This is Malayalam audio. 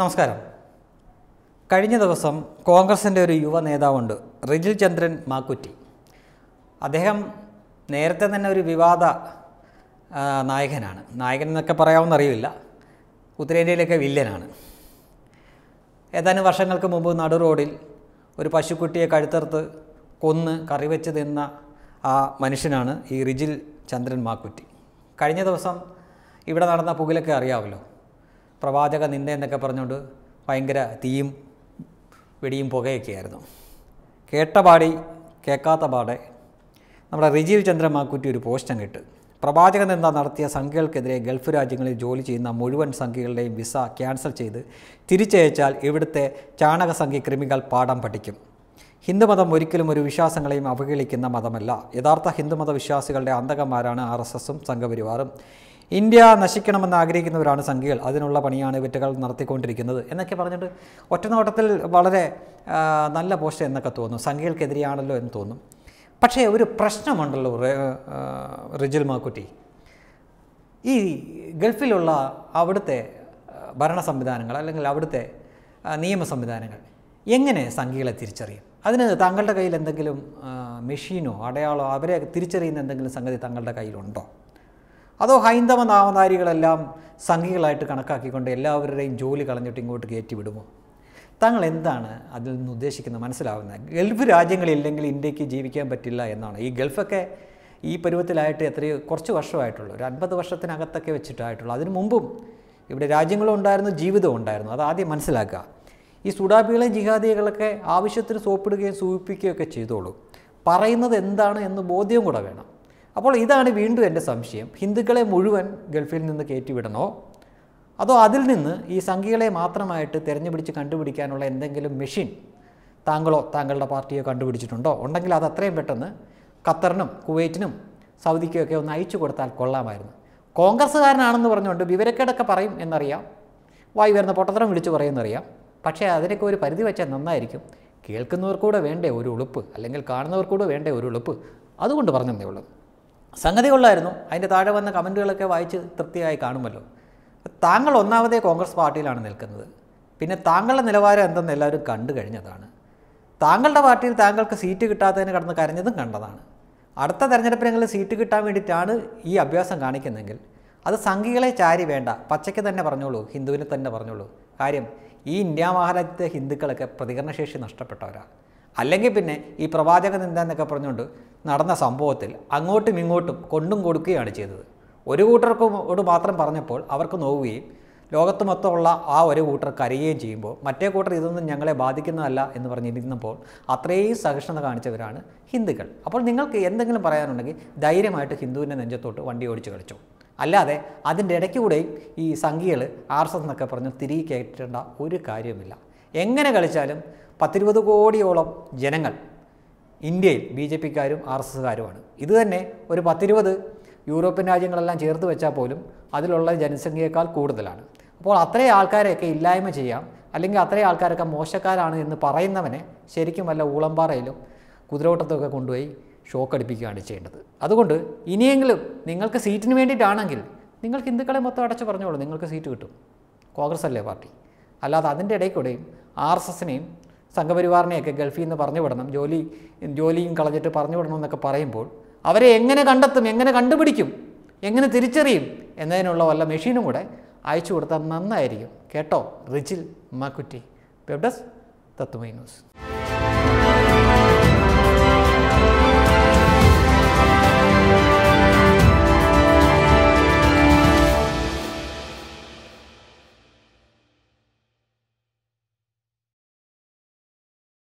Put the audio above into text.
നമസ്കാരം കഴിഞ്ഞ ദിവസം കോൺഗ്രസിൻ്റെ ഒരു യുവ നേതാവുണ്ട് റിജിൽ ചന്ദ്രൻ മാക്കുറ്റി അദ്ദേഹം നേരത്തെ തന്നെ ഒരു വിവാദ നായകനാണ് നായകൻ എന്നൊക്കെ പറയാമെന്ന് അറിയില്ല ഉത്തരേന്ത്യയിലൊക്കെ വില്ലനാണ് ഏതാനും വർഷങ്ങൾക്ക് മുമ്പ് നടു റോഡിൽ ഒരു പശുക്കുട്ടിയെ കഴുത്തർത്ത് കൊന്ന് കറിവെച്ച് തിന്ന ആ മനുഷ്യനാണ് ഈ റിജിൽ ചന്ദ്രൻ മാക്കുറ്റി കഴിഞ്ഞ ദിവസം ഇവിടെ നടന്ന പുകിലൊക്കെ അറിയാമല്ലോ പ്രവാചക നിന്ന എന്നൊക്കെ പറഞ്ഞുകൊണ്ട് ഭയങ്കര തീയും വെടിയും പുകയൊക്കെയായിരുന്നു കേട്ട പാടി കേൾക്കാത്ത പാടെ നമ്മുടെ റിജീവ് ചന്ദ്ര മാക്കുറ്റി ഒരു പോസ്റ്റം കിട്ട് പ്രവാചകൻ നിന്ദ നടത്തിയ സംഖ്യകൾക്കെതിരെ ഗൾഫ് രാജ്യങ്ങളിൽ ജോലി ചെയ്യുന്ന മുഴുവൻ സംഖ്യകളുടെയും വിസ ക്യാൻസൽ ചെയ്ത് തിരിച്ചയച്ചാൽ ഇവിടുത്തെ ചാണകസംഖ്യ കൃമികൾ പാഠം പഠിക്കും ഹിന്ദുമതം ഒരിക്കലും ഒരു വിശ്വാസങ്ങളെയും അവഹേളിക്കുന്ന മതമല്ല യഥാർത്ഥ ഹിന്ദുമത വിശ്വാസികളുടെ അന്തകന്മാരാണ് ആർ എസ് എസും സംഘപരിവാറും ഇന്ത്യ നശിക്കണമെന്ന് ആഗ്രഹിക്കുന്നവരാണ് സംഘികൾ അതിനുള്ള പണിയാണ് വിറ്റകൾ നടത്തിക്കൊണ്ടിരിക്കുന്നത് എന്നൊക്കെ പറഞ്ഞിട്ട് ഒറ്റനോട്ടത്തിൽ വളരെ നല്ല പോസ്റ്റ് എന്നൊക്കെ തോന്നും സംഘികൾക്കെതിരെയാണല്ലോ എന്ന് തോന്നും പക്ഷേ ഒരു പ്രശ്നമുണ്ടല്ലോ റിജിൽ മാക്കുറ്റി ഈ ഗൾഫിലുള്ള അവിടുത്തെ ഭരണ സംവിധാനങ്ങൾ അല്ലെങ്കിൽ അവിടുത്തെ നിയമ സംവിധാനങ്ങൾ എങ്ങനെ സംഘികളെ തിരിച്ചറിയും അതിന് താങ്കളുടെ കയ്യിൽ എന്തെങ്കിലും മെഷീനോ അടയാളോ അവരെ തിരിച്ചറിയുന്ന എന്തെങ്കിലും സംഗതി താങ്കളുടെ കയ്യിലുണ്ടോ അതോ ഹൈന്ദവ നാമധാരികളെല്ലാം സംഘികളായിട്ട് കണക്കാക്കിക്കൊണ്ട് എല്ലാവരുടെയും ജോലി കളഞ്ഞിട്ട് ഇങ്ങോട്ട് കയറ്റി വിടുമോ തങ്ങൾ എന്താണ് അതിൽ നിന്ന് ഉദ്ദേശിക്കുന്നത് മനസ്സിലാവുന്നത് ഗൾഫ് രാജ്യങ്ങളില്ലെങ്കിൽ ഇന്ത്യക്ക് ജീവിക്കാൻ പറ്റില്ല എന്നാണ് ഈ ഗൾഫൊക്കെ ഈ പരുവത്തിലായിട്ട് എത്രയോ കുറച്ച് വർഷമായിട്ടുള്ളൂ ഒരു അൻപത് വർഷത്തിനകത്തൊക്കെ വെച്ചിട്ടായിട്ടുള്ളൂ അതിനു മുമ്പും ഇവിടെ രാജ്യങ്ങളും ഉണ്ടായിരുന്നു ജീവിതവും ഉണ്ടായിരുന്നു അത് ആദ്യം മനസ്സിലാക്കുക ഈ സുഡാബികളെയും ജിഹാദികളൊക്കെ ആവശ്യത്തിന് സോപ്പിടുകയും സൂചിപ്പിക്കുകയൊക്കെ ചെയ്തോളൂ പറയുന്നത് എന്താണ് എന്ന് ബോധ്യം കൂടെ വേണം അപ്പോൾ ഇതാണ് വീണ്ടും എൻ്റെ സംശയം ഹിന്ദുക്കളെ മുഴുവൻ ഗൾഫിൽ നിന്ന് കയറ്റിവിടണോ അതോ അതിൽ നിന്ന് ഈ സംഖ്യകളെ മാത്രമായിട്ട് തിരഞ്ഞുപിടിച്ച് കണ്ടുപിടിക്കാനുള്ള എന്തെങ്കിലും മെഷീൻ താങ്കളോ താങ്കളുടെ പാർട്ടിയോ കണ്ടുപിടിച്ചിട്ടുണ്ടോ ഉണ്ടെങ്കിൽ അത് അത്രയും പെട്ടെന്ന് ഖത്തറിനും കുവൈറ്റിനും സൗദിക്കുമൊക്കെ ഒന്ന് അയച്ചു കൊടുത്താൽ കൊള്ളാമായിരുന്നു കോൺഗ്രസ്സുകാരനാണെന്ന് പറഞ്ഞുകൊണ്ട് വിവരക്കേടൊക്കെ പറയും എന്നറിയാം വായി വരുന്ന പൊട്ടത്തരം വിളിച്ചു പറയുമെന്നറിയാം പക്ഷേ അതിനൊക്കെ ഒരു പരിധി വെച്ചാൽ നന്നായിരിക്കും കേൾക്കുന്നവർക്കൂടെ വേണ്ടേ ഒരു ഉളുപ്പ് അല്ലെങ്കിൽ കാണുന്നവർക്കൂടെ വേണ്ടേ ഒരു ഉളുപ്പ് അതുകൊണ്ട് പറഞ്ഞതേ ഉള്ളൂ സംഗതി കൊള്ളായിരുന്നു അതിൻ്റെ താഴെ വന്ന കമൻറ്റുകളൊക്കെ വായിച്ച് തൃപ്തിയായി കാണുമല്ലോ താങ്കൾ ഒന്നാമതേ കോൺഗ്രസ് പാർട്ടിയിലാണ് നിൽക്കുന്നത് പിന്നെ താങ്കളുടെ നിലവാരം എന്തെന്ന് എല്ലാവരും കണ്ടു കഴിഞ്ഞതാണ് താങ്കളുടെ പാർട്ടിയിൽ താങ്കൾക്ക് സീറ്റ് കിട്ടാത്തതിന് കടന്ന് കരഞ്ഞതും കണ്ടതാണ് അടുത്ത തെരഞ്ഞെടുപ്പിനെങ്കിലും സീറ്റ് കിട്ടാൻ വേണ്ടിയിട്ടാണ് ഈ അഭ്യാസം കാണിക്കുന്നെങ്കിൽ അത് സംഘികളെ ചാരി വേണ്ട പച്ചയ്ക്ക് തന്നെ പറഞ്ഞോളൂ ഹിന്ദുവിനെ തന്നെ പറഞ്ഞോളൂ കാര്യം ഈ ഇന്ത്യ മഹാരാജ്യത്തെ ഹിന്ദുക്കളൊക്കെ പ്രതികരണശേഷി നഷ്ടപ്പെട്ടവരാണ് അല്ലെങ്കിൽ പിന്നെ ഈ പ്രവാചക നിന്ദ എന്നൊക്കെ പറഞ്ഞുകൊണ്ട് നടന്ന സംഭവത്തിൽ അങ്ങോട്ടും ഇങ്ങോട്ടും കൊണ്ടും കൊടുക്കുകയാണ് ചെയ്തത് ഒരു കൂട്ടർക്കോട് മാത്രം പറഞ്ഞപ്പോൾ അവർക്ക് നോവുകയും ലോകത്ത് മൊത്തമുള്ള ആ ഒരു കൂട്ടർ കരയുകയും ചെയ്യുമ്പോൾ മറ്റേ കൂട്ടർ ഇതൊന്നും ഞങ്ങളെ ബാധിക്കുന്നതല്ല എന്ന് പറഞ്ഞിരിക്കുന്നപ്പോൾ അത്രയും സഹിഷ്ണുത കാണിച്ചവരാണ് ഹിന്ദുക്കൾ അപ്പോൾ നിങ്ങൾക്ക് എന്തെങ്കിലും പറയാനുണ്ടെങ്കിൽ ധൈര്യമായിട്ട് ഹിന്ദുവിൻ്റെ നെഞ്ചത്തോട്ട് വണ്ടി ഓടിച്ച് കളിച്ചു അല്ലാതെ അതിൻ്റെ ഇടയ്ക്കൂടെയും ഈ സംഖ്യകൾ ആർ എസ് എന്നൊക്കെ പറഞ്ഞ് തിരികെ കയറ്റേണ്ട ഒരു കാര്യമില്ല എങ്ങനെ കളിച്ചാലും പത്തിരുപത് കോടിയോളം ജനങ്ങൾ ഇന്ത്യയിൽ ബി ജെ പിക്കാരും ആർ എസ് എസ്സുകാരുമാണ് ഇത് തന്നെ ഒരു പത്തിരുപത് യൂറോപ്യൻ രാജ്യങ്ങളെല്ലാം ചേർത്ത് വെച്ചാൽ പോലും അതിലുള്ള ജനസംഖ്യയേക്കാൾ കൂടുതലാണ് അപ്പോൾ അത്രയും ആൾക്കാരെയൊക്കെ ഇല്ലായ്മ ചെയ്യാം അല്ലെങ്കിൽ അത്രയും ആൾക്കാരൊക്കെ മോശക്കാരാണ് എന്ന് പറയുന്നവനെ ശരിക്കും വല്ല ഊളമ്പാറയിലും കുതിരോട്ടത്തൊക്കെ കൊണ്ടുപോയി ഷോക്ക് അടിപ്പിക്കുകയാണ് ചെയ്യേണ്ടത് അതുകൊണ്ട് ഇനിയെങ്കിലും നിങ്ങൾക്ക് സീറ്റിന് വേണ്ടിയിട്ടാണെങ്കിൽ നിങ്ങൾക്ക് ഹിന്ദുക്കളെ മൊത്തം അടച്ചു പറഞ്ഞോളൂ നിങ്ങൾക്ക് സീറ്റ് കിട്ടും കോൺഗ്രസ് അല്ലേ പാർട്ടി അല്ലാതെ അതിൻ്റെ ഇടയിൽ കൂടെയും ആർ എസ് എസിനെയും സംഘപരിവാറിനെയൊക്കെ ഗൾഫിൽ നിന്ന് പറഞ്ഞു വിടണം ജോലി ജോലിയും കളഞ്ഞിട്ട് പറഞ്ഞു വിടണം എന്നൊക്കെ പറയുമ്പോൾ അവരെ എങ്ങനെ കണ്ടെത്തും എങ്ങനെ കണ്ടുപിടിക്കും എങ്ങനെ തിരിച്ചറിയും എന്നതിനുള്ള വല്ല മെഷീനും കൂടെ അയച്ചു കൊടുത്താൽ നന്നായിരിക്കും കേട്ടോ Rijil Makkutty web desk Tatwamayi news